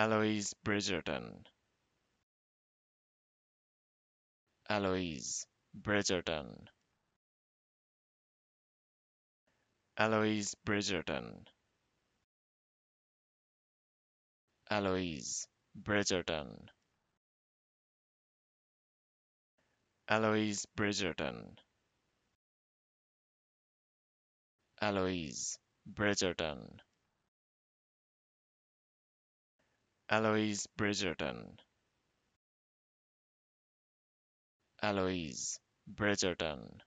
Aloys Bridgerton Aloys Bridgerton Aloys Bridgerton Aloys Bridgerton Aloys Bridgerton Aloys Bridgerton Aloise Bridgerton Aloise Bridgerton